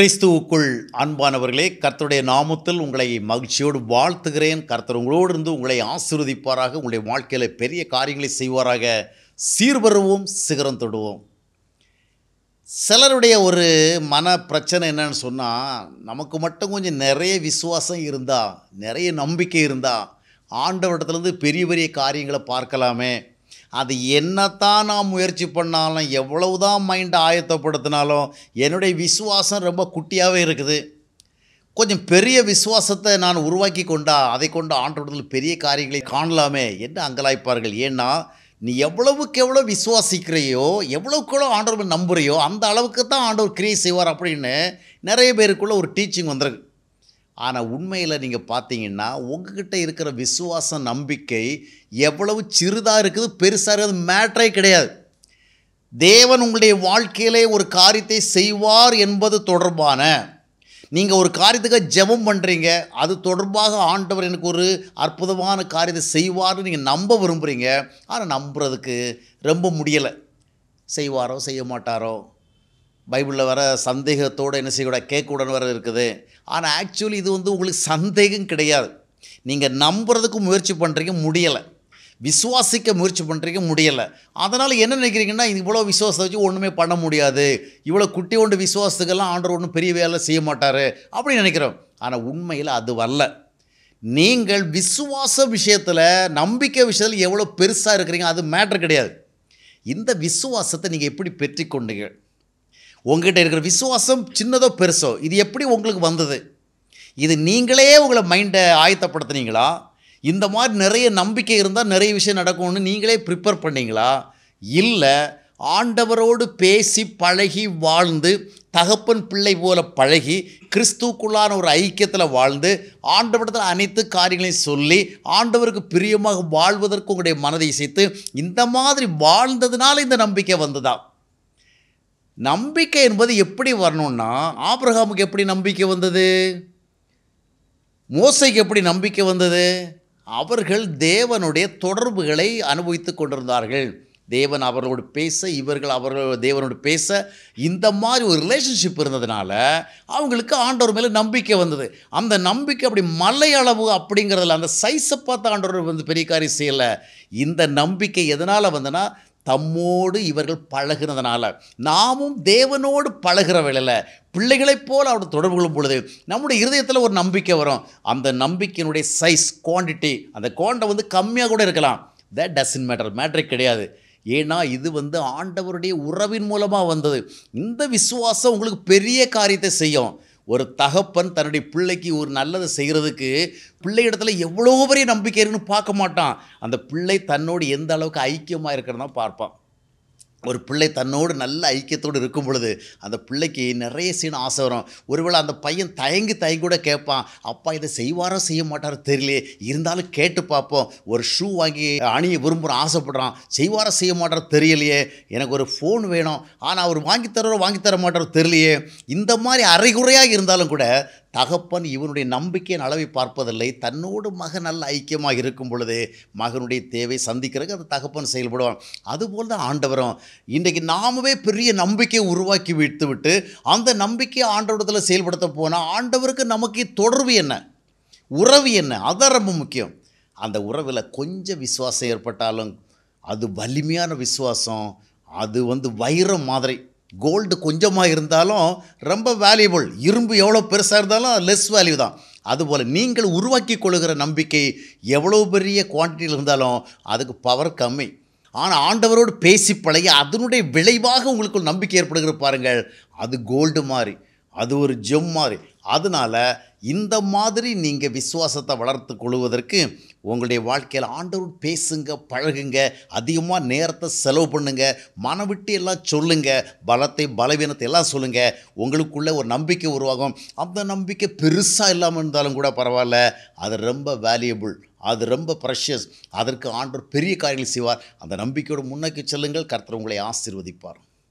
கிறிஸ்துவுக்குள் அன்பானவர்களே கர்த்தருடைய நாமத்தில் உங்களை மகிழ்ச்சியோடு வாழ்த்துகிறேன் கர்த்தர் உங்களோடு இருந்து உங்களை ஆசிர்வதிப்பாராக உங்களுடைய வாழ்க்கையில் பெரிய காரியங்களை செய்வாராக சீர்வருவோம் சிகரம் தொடுவோம் சிலருடைய ஒரு மன பிரச்சனை என்னன்னு சொன்னால் நமக்கு மட்டும் கொஞ்சம் நிறைய விசுவாசம் இருந்தால் நிறைய நம்பிக்கை இருந்தால் ஆண்டவட்டத்துலேருந்து பெரிய பெரிய காரியங்களை பார்க்கலாமே அது என்னத்தான் நான் முயற்சி பண்ணாலும் எவ்வளவு தான் மைண்டை ஆயத்தப்படுத்தினாலும் என்னுடைய விசுவாசம் ரொம்ப குட்டியாகவே இருக்குது கொஞ்சம் பெரிய விசுவாசத்தை நான் உருவாக்கி கொண்டா அதை கொண்டு ஆண்டோடத்தில் பெரிய காரியங்களை காணலாமே என்று அங்கலாய்ப்பார்கள் ஏன்னா நீ எவ்வளவுக்கு எவ்வளோ விசுவாசிக்கிறையோ எவ்வளோக்கு எவ்வளோ ஆண்டவர் நம்புறையோ அந்த அளவுக்கு தான் ஆண்டவர் கிரியை செய்வார் அப்படின்னு நிறைய பேருக்குள்ளே ஒரு டீச்சிங் வந்துருக்கு ஆனால் உண்மையில் நீங்கள் பார்த்தீங்கன்னா உங்ககிட்ட இருக்கிற விசுவாச நம்பிக்கை எவ்வளவு சிறுதாக இருக்குது பெருசாக இருக்குது மேட்ரே கிடையாது தேவன் உங்களுடைய வாழ்க்கையிலே ஒரு காரியத்தை செய்வார் என்பது தொடர்பான நீங்கள் ஒரு காரியத்துக்காக ஜெபம் பண்ணுறீங்க அது தொடர்பாக ஆண்டவர் எனக்கு ஒரு அற்புதமான காரியத்தை செய்வார்னு நீங்கள் நம்ப விரும்புகிறீங்க ஆனால் நம்புறதுக்கு ரொம்ப முடியலை செய்வாரோ செய்ய மாட்டாரோ பைபிளில் வர சந்தேகத்தோடு என்ன செய்யக்கூடாது கேட்கக்கூடாது வர இருக்குது ஆனால் ஆக்சுவலி இது வந்து உங்களுக்கு சந்தேகம் கிடையாது நீங்கள் நம்புறதுக்கு முயற்சி பண்ணுறீங்க முடியலை விசுவாசிக்க முயற்சி பண்ணுறீங்க முடியலை அதனால் என்ன நினைக்கிறீங்கன்னா இது இவ்வளோ விசுவாசத்தை வச்சு ஒன்றுமே பண்ண முடியாது இவ்வளோ குட்டி ஒன்று விசுவாசத்துக்கெல்லாம் ஆண்டவர் ஒன்றும் பெரிய வேலை செய்ய மாட்டார் அப்படின்னு நினைக்கிறோம் ஆனால் உண்மையில் அது வரல நீங்கள் விசுவாச விஷயத்தில் நம்பிக்கை விஷயத்தில் எவ்வளோ பெருசாக இருக்கிறீங்க அது மேட்ரு கிடையாது இந்த விசுவாசத்தை நீங்கள் எப்படி பெற்றிக்கொண்டீங்க உங்ககிட்ட இருக்கிற விசுவாசம் சின்னதோ பெருசோ இது எப்படி உங்களுக்கு வந்தது இது நீங்களே உங்களை மைண்டை ஆயத்தப்படுத்துனீங்களா இந்த மாதிரி நிறைய நம்பிக்கை இருந்தால் நிறைய விஷயம் நடக்கும்னு நீங்களே ப்ரிப்பேர் பண்ணீங்களா இல்லை ஆண்டவரோடு பேசி பழகி வாழ்ந்து தகப்பன் பிள்ளை போல பழகி கிறிஸ்துக்குள்ளான ஒரு ஐக்கியத்தில் வாழ்ந்து ஆண்டவரத்தில் அனைத்து காரியங்களையும் சொல்லி ஆண்டவருக்கு பிரியமாக வாழ்வதற்கு உங்களுடைய மனதை இசைத்து இந்த மாதிரி வாழ்ந்ததுனால இந்த நம்பிக்கை வந்ததா நம்பிக்கை என்பது எப்படி வரணும்னா ஆப்ரஹாமுக்கு எப்படி நம்பிக்கை வந்தது மோசைக்கு எப்படி நம்பிக்கை வந்தது அவர்கள் தேவனுடைய தொடர்புகளை அனுபவித்து கொண்டிருந்தார்கள் தேவன் அவர்களோடு பேச இவர்கள் அவர்கள் தேவனோடு பேச இந்த மாதிரி ஒரு ரிலேஷன்ஷிப் இருந்ததுனால அவங்களுக்கு ஆண்டவர் மேலே நம்பிக்கை வந்தது அந்த நம்பிக்கை அப்படி மலை அளவு அப்படிங்கிறதுல அந்த சைஸை பார்த்து ஆண்டவர் வந்து பெரிய காரியம் செய்யலை இந்த நம்பிக்கை எதனால் வந்ததுன்னா தம்மோடு இவர்கள் பழகினதுனால நாமும் தேவனோடு பழகிற இல்லை பிள்ளைகளைப் போல் அவரோட தொடர்பு கொள்ளும் பொழுது நம்முடைய இருதயத்தில் ஒரு நம்பிக்கை வரும் அந்த நம்பிக்கையினுடைய சைஸ் குவான்டிட்டி அந்த குவான்டை வந்து கம்மியாக கூட இருக்கலாம் த டசன் மேட்டர் மேட்ரே கிடையாது ஏன்னா இது வந்து ஆண்டவருடைய உறவின் மூலமாக வந்தது இந்த விசுவாசம் உங்களுக்கு பெரிய காரியத்தை செய்யும் ஒரு தகப்பன் தன்னுடைய பிள்ளைக்கு ஒரு நல்லதை செய்கிறதுக்கு பிள்ளை இடத்துல எவ்வளோ பெரிய நம்பிக்கை இருக்குன்னு பார்க்க மாட்டான் அந்த பிள்ளை தன்னோடு எந்த அளவுக்கு ஐக்கியமாக இருக்கிறதான் பார்ப்பான் ஒரு பிள்ளை தன்னோடு நல்ல ஐக்கியத்தோடு இருக்கும் பொழுது அந்த பிள்ளைக்கு நிறைய சீன் ஆசை வரும் ஒருவேளை அந்த பையன் தயங்கி தயங்கி கூட கேட்பான் அப்பா இதை செய்வாரோ செய்ய மாட்டாரோ தெரியலையே இருந்தாலும் கேட்டு பார்ப்போம் ஒரு ஷூ வாங்கி அணிய விரும்புகிற ஆசைப்படுறான் செய்வாரோ செய்ய மாட்டாரோ தெரியலையே எனக்கு ஒரு ஃபோன் வேணும் ஆனால் அவர் வாங்கித்தரோ வாங்கித்தர தர மாட்டாரோ தெரியலையே இந்த மாதிரி அரைகுறையாக இருந்தாலும் கூட தகப்பன் இவனுடைய நம்பிக்கையின் அளவை பார்ப்பதில்லை தன்னோடு மகன் நல்ல ஐக்கியமாக இருக்கும் பொழுது மகனுடைய தேவை சந்திக்கிறதுக்கு அந்த தகப்பன் செயல்படுவான் அதுபோல் தான் ஆண்டவரும் இன்றைக்கு நாமவே பெரிய நம்பிக்கையை உருவாக்கி விட்டு விட்டு அந்த நம்பிக்கையை ஆண்டவரத்தில் செயல்படுத்த போனால் ஆண்டவருக்கு நமக்கு தொடர்பு என்ன உறவு என்ன அதான் ரொம்ப முக்கியம் அந்த உறவில் கொஞ்சம் விசுவாசம் ஏற்பட்டாலும் அது வலிமையான விசுவாசம் அது வந்து வைரம் மாதிரி கோல்டு கொஞ்சமாக இருந்தாலும் ரொம்ப வேல்யூபிள் இரும்பு எவ்வளோ பெருசாக இருந்தாலும் லெஸ் வேல்யூ தான் அதுபோல் நீங்கள் உருவாக்கி கொள்கிற நம்பிக்கை எவ்வளோ பெரிய குவான்டிட்டியில் இருந்தாலும் அதுக்கு பவர் கம்மி ஆனால் ஆண்டவரோடு பேசி பழகி அதனுடைய விளைவாக உங்களுக்கு நம்பிக்கை ஏற்படுகிற பாருங்கள் அது கோல்டு மாதிரி அது ஒரு ஜெம் மாதிரி அதனால் இந்த மாதிரி நீங்கள் விசுவாசத்தை வளர்த்து கொள்வதற்கு உங்களுடைய வாழ்க்கையில் ஆண்டவர் பேசுங்க பழகுங்க அதிகமாக நேரத்தை செலவு பண்ணுங்கள் மனவிட்டு எல்லாம் சொல்லுங்கள் பலத்தை பலவீனத்தை எல்லாம் சொல்லுங்கள் உங்களுக்குள்ளே ஒரு நம்பிக்கை உருவாகும் அந்த நம்பிக்கை பெருசாக இல்லாமல் இருந்தாலும் கூட பரவாயில்ல அது ரொம்ப வேல்யூபிள் அது ரொம்ப ப்ரெஷியஸ் அதற்கு ஆண்டவர் பெரிய காரியங்கள் செய்வார் அந்த நம்பிக்கையோடு முன்னோக்கி செல்லுங்கள் கர்த்தர் உங்களை ஆசீர்வதிப்பார்